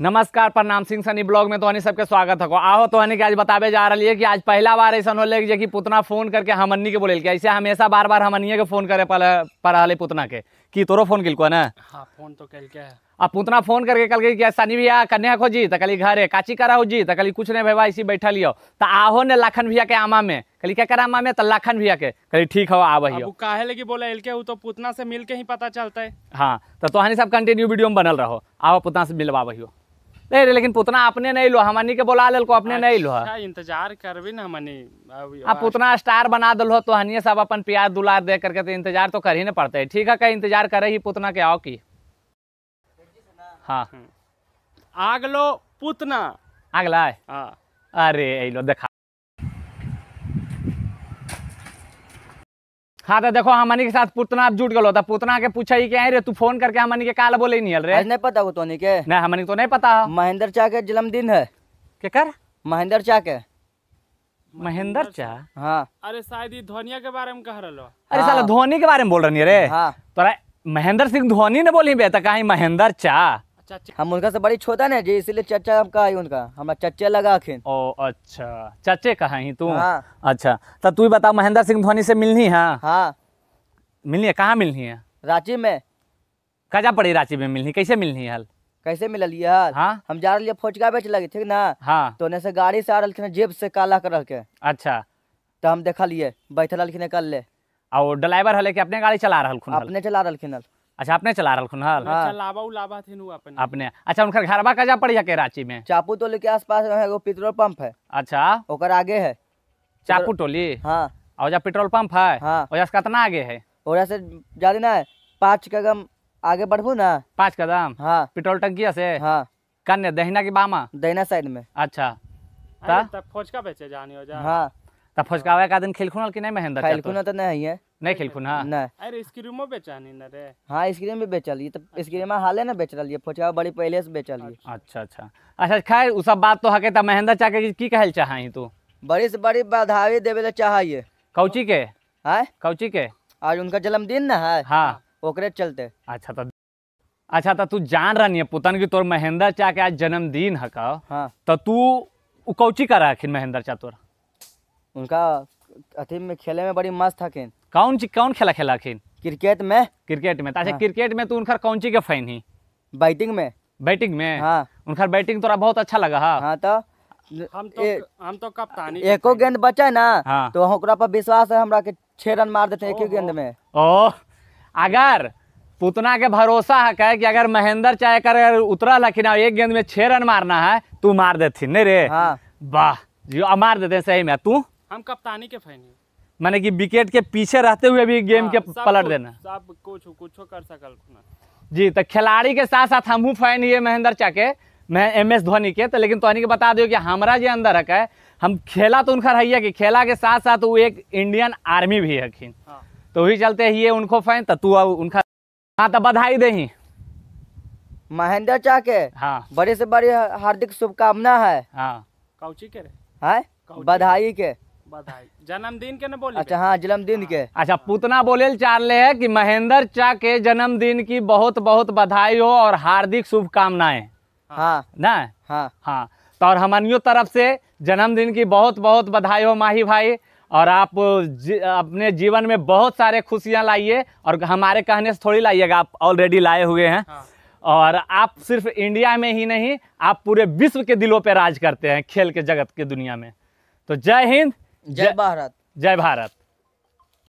नमस्कार प्रणाम सिंह सनी ब्लॉग में तोहनी सबके स्वागत है आहो तोहनी के आज बताबे जा रही है कि आज पहला बार ऐसा होल कि पुतना फोन करके हमनी के बोलिए ऐसे हमेशा बार बार हमनिए के फोन करे पड़े पुतना के कि तोरो फोन है ना हाँ फोन तो कल के अब पुतना फोन करके कल कि सनी भैया कन्या खोजी तो कल घर है काची करा हो जी तो कल कुछ नहीं भैया ऐसी बैठा लियो तो आहो ने लखन भैया के आमा में कल क्या करा आमा में तो लखन भैया के कल ठीक हो आ भैया काहे लगी बोला इनके तो पुतना से मिल के ही पता चलता है हाँ तो तोहनी सब कंटिन्यू वीडियो में बनल रहो आओ पुतना से मिलवा भैया नहीं रे लेकिन पुतना अपने नहीं लो हमनी के बोला लेल अपने अच्छा, नहीं लो हाँ। इंतजार करबे ना हमनी हाँ, आप पुतना स्टार बना दल हो तो हनिए सब अपन प्यार दुलार दे करके तो इंतजार तो कर ही ना पड़ते ठीक है कहीं इंतजार करे ही पुतना के आओ की हाँ, हाँ। आगलो पुतना अगला अरे अलो देखा हाँ तो देखो हमनी के साथ पुतना आप जुट गलो तो पुतना के पूछा ही क्या रे तू फोन करके हमनी के काल बोले नहीं रे नहीं पता वो तो नहीं के नहीं हमनी तो नहीं पता महेंद्र चा के जन्मदिन है के कर महेंद्र चा के महेंद्र चा हाँ अरे शायद ये धोनिया के बारे में कह रहे हाँ। अरे साला हाँ। धोनी के बारे में बोल रही है रे हाँ तोरा महेंद्र सिंह धोनी ने बोली बे तो कहीं महेंद्र चा हम उनका से बड़ी छोटा ना जी इसलिए चाचा हम कहा उनका हमारा चाचे लगा अखिन ओ अच्छा चाचे कहा ही तू हाँ। अच्छा तब तो तू बताओ महेंद्र सिंह धोनी से मिलनी है हाँ मिलनी है कहाँ मिलनी है रांची में कजा पड़ी रांची में मिलनी कैसे मिलनी है कैसे मिलल हाँ? हम जा रही फोचका बेच लगे ठीक ना हाँ तो ने से गाड़ी से आ रहा जेब से काला कर के अच्छा तो हम देखा देखलिए बैठल कल ले और ड्राइवर हल अपने गाड़ी चला रहा अपने चला रहा अच्छा अपने चला रहा अच्छा, हाँ। अच्छा लाबा लाबा थे अपने अपने अच्छा उनका घरवा कजा पड़िया कराची में चापू टोली के आसपास है पेट्रोल पंप है अच्छा ओकर आगे है चापू टोली हाँ और जा पेट्रोल पंप है हाँ। और कितना आगे है और ऐसे ज्यादा ना पाँच कदम आगे बढ़बू ना पाँच कदम हाँ पेट्रोल टंकी से हाँ कन्या दहिना की बामा दहिना साइड में अच्छा तब फोचका बेचे जानी हो जा हां तब फोचका एक दिन खेल खुनल की नहीं महेंद्र खेल खुनल तो नहीं है नहीं खेलखुन हाँ नहीं अरे आइसक्रीमो बेचानी न रे आइसक्रीम भी तो आइसक्रीम अच्छा। हाले ना बेच बड़ी पहले से अच्छा।, अच्छा अच्छा अच्छा खैर सब बात तो हके त महेंद्र चाके की कहल तू बड़ी से बड़ी बधाई तो कौची के कौची के आज उनका जन्मदिन ना है हाँ ओकरे चलते अच्छा तो अच्छा तो तू जान रही है पुतन की तोर महेंद्र चा के आज जन्मदिन हका हाँ तो तू कौची करा महेंद्र चा तोरा उनका अथी में खेले में बड़ी मस्त हकिन कौन कौन खेला खेला हकिन क्रिकेट में क्रिकेट में अच्छा हाँ। क्रिकेट में तू उनका कौन चीज के फैन ही बैटिंग में बैटिंग में हाँ उनका बैटिंग तोरा बहुत अच्छा लगा हा। हाँ तो हम तो ए, हम तो कप्तानी एको गेंद बचे ना हाँ। तो ओकरा पर विश्वास है हमरा के छह रन मार देते एक ही गेंद में ओ अगर पुतना के भरोसा है कहे कि अगर महेंद्र चाहे कर अगर उतरा लखिन एक गेंद में छह रन मारना है तू मार देती नहीं रे हाँ। वाह मार देते सही में तू हम कप्तानी के फैन हैं माने कि विकेट के पीछे रहते हुए भी गेम आ, हाँ, के पलट देना सब कुछ कुछ कर सकल जी तो खिलाड़ी के साथ साथ हमहू फैन ये महेंद्र चा के मैं एम एस धोनी के तो लेकिन तोहनी के बता दियो कि हमारा जो अंदर है हम खेला तो उनका रहिए कि खेला के साथ साथ वो एक इंडियन आर्मी भी है हाँ। तो वही चलते ही ये उनको फैन तो तू उनका हाँ तो बधाई दही महेंद्र चा के हाँ बड़े से बड़ी हार्दिक शुभकामना है हाँ कौची के है बधाई के जन्मदिन के ना बोले अच्छा हाँ जन्मदिन के हाँ। अच्छा पुतना बोले चाह ले है कि महेंद्र चा के जन्मदिन की बहुत बहुत बधाई हो और हार्दिक शुभकामनाएं हाँ, हाँ। ना हाँ हाँ तो और हमारियों तरफ से जन्मदिन की बहुत बहुत बधाई हो माही भाई और आप जी, अपने जीवन में बहुत सारे खुशियां लाइए और हमारे कहने से थोड़ी लाइएगा आप ऑलरेडी लाए हुए हैं हाँ। और आप सिर्फ इंडिया में ही नहीं आप पूरे विश्व के दिलों पर राज करते हैं खेल के जगत के दुनिया में तो जय हिंद जय भारत जय भारत